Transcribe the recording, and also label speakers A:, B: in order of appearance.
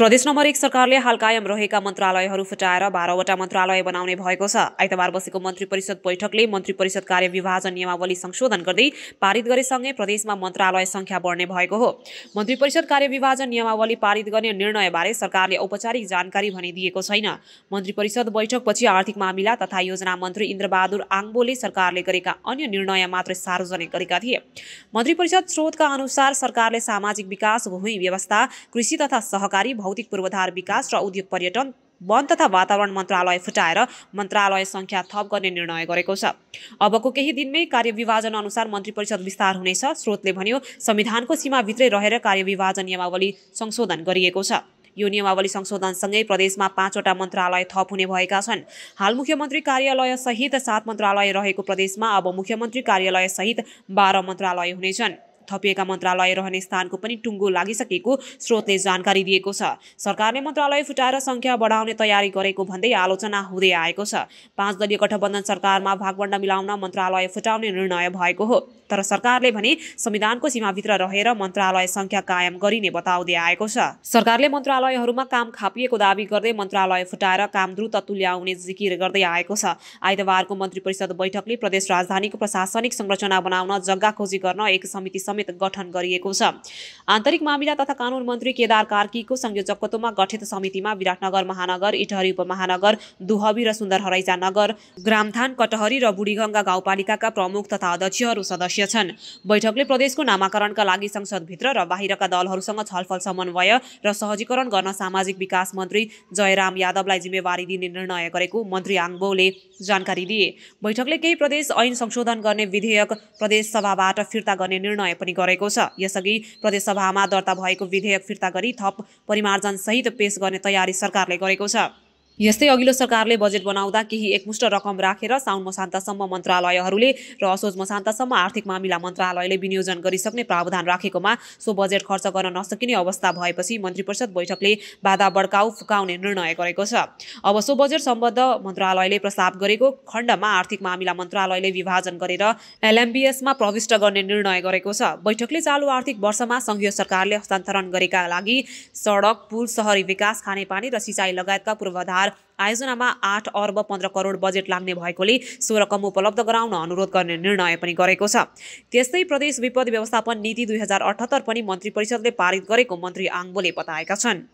A: प्रदेश नम्बर एक सरकारले हाल कायम रहेका मन्त्रालयहरू फुटाएर बाह्रवटा मन्त्रालय बनाउने भएको छ आइतबार बसेको मन्त्री परिषद बैठकले मन्त्री परिषद कार्य विभाजन नियमावली संशोधन गर्दै पारित गरेसँगै प्रदेशमा मन्त्रालय संख्या बढ्ने भएको हो मन्त्री परिषद कार्य विभाजन नियमावली पारित गर्ने निर्णयबारे सरकारले औपचारिक जानकारी भने दिएको छैन मन्त्री परिषद बैठकपछि आर्थिक मामिला तथा योजना मन्त्री इन्द्रबहादुर आङ्बोले सरकारले गरेका अन्य निर्णय मात्र सार्वजनिक गरेका थिए मन्त्री परिषद स्रोतका अनुसार सरकारले सामाजिक विकास भूमि व्यवस्था कृषि तथा सहकारी भौतिक पूर्वाधार विकास र उद्योग पर्यटन वन तथा वातावरण मन्त्रालय फुटाएर मन्त्रालय सङ्ख्या थप गर्ने निर्णय गरेको छ अबको केही दिनमै कार्यविभाजन अनुसार मन्त्री परिषद विस्तार हुनेछ स्रोतले भन्यो संविधानको सीमाभित्रै रहेर कार्यविभाजन नियमावली संशोधन गरिएको छ यो नियमावली संशोधनसँगै प्रदेशमा पाँचवटा मन्त्रालय थप हुने भएका छन् हाल मुख्यमन्त्री कार्यालय सहित सात मन्त्रालय रहेको प्रदेशमा अब मुख्यमन्त्री कार्यालय सहित बाह्र मन्त्रालय हुनेछन् थपिएका मन्त्रालय रहने स्थानको पनि टुङ्गो लागिसकेको स्रोतले जानकारी दिएको छ सरकारले मन्त्रालय फुटाएर सङ्ख्या बढाउने तयारी गरेको भन्दै आलोचना हुँदै आएको छ पाँच दलीय गठबन्धन सरकारमा भागवण्ड मिलाउन मन्त्रालय फुटाउने निर्णय भएको हो तर सरकारले भने संविधानको सीमाभित्र रहेर मन्त्रालय सङ्ख्या कायम गरिने बताउँदै आएको छ सरकारले मन्त्रालयहरूमा काम खापिएको दावी गर्दै मन्त्रालय फुटाएर काम द्रुत तुल्याउने जिकिर गर्दै आएको छ आइतबारको मन्त्री परिषद बैठकले प्रदेश राजधानीको प्रशासनिक संरचना बनाउन जग्गा खोजी गर्न एक समिति समेत समेत गठन गरिएको छ आन्तरिक मामिला तथा कानुन मन्त्री केदार कार्कीको संयोजकत्वमा गठित समितिमा विराटनगर महानगर इटहरी उपमहानगर दुहबी र सुन्दर हरैजा नगर ग्रामथान कटहरी र बुढीगङ्गा गाउँपालिकाका प्रमुख तथा अध्यक्षहरू सदस्य छन् बैठकले प्रदेशको नामाकरणका लागि संसदभित्र र बाहिरका दलहरूसँग छलफल समन्वय र सहजीकरण गर्न सामाजिक विकास मन्त्री जयराम यादवलाई जिम्मेवारी दिने निर्णय गरेको मन्त्री आङबोले जानकारी दिए बैठकले केही प्रदेश ऐन संशोधन गर्ने विधेयक प्रदेश सभाबाट फिर्ता गर्ने निर्णय पनि गरेको छ यसअघि प्रदेशसभा लोकसभामा दर्ता भएको विधेयक फिर्ता गरी थप परिमार्जनसहित पेश गर्ने तयारी सरकारले गरेको छ यस्तै अघिल्लो सरकारले बजेट बनाउँदा केही एकमुष्ट रकम राखेर साउन मसान्तसम्म मन्त्रालयहरूले र असोज मसान्तसम्म आर्थिक मामिला मन्त्रालयले विनियोजन गरिसक्ने प्रावधान राखेकोमा सो बजेट खर्च गर्न नसकिने अवस्था भएपछि मन्त्री परिषद बैठकले बाधा बड्काउ फुकाउने निर्णय गरेको छ अब सो बजेट सम्बद्ध मन्त्रालयले प्रस्ताव गरेको खण्डमा आर्थिक मामिला मन्त्रालयले विभाजन गरेर एलएमबिएसमा प्रविष्ट गर्ने निर्णय गरेको छ बैठकले चालु आर्थिक वर्षमा सङ्घीय सरकारले हस्तान्तरण गरेका लागि सडक पुल सहरी विकास खानेपानी र सिँचाइ लगायतका पूर्वाधार आयोजनामा आठ अर्ब पन्ध्र करोड बजेट लाग्ने भएकोले सो रकम उपलब्ध गराउन अनुरोध गर्ने निर्णय पनि गरेको छ त्यस्तै प्रदेश विपद व्यवस्थापन नीति दुई हजार अठहत्तर पनि मन्त्री परिषदले पारित गरेको मन्त्री आङ्बोले बताएका छन्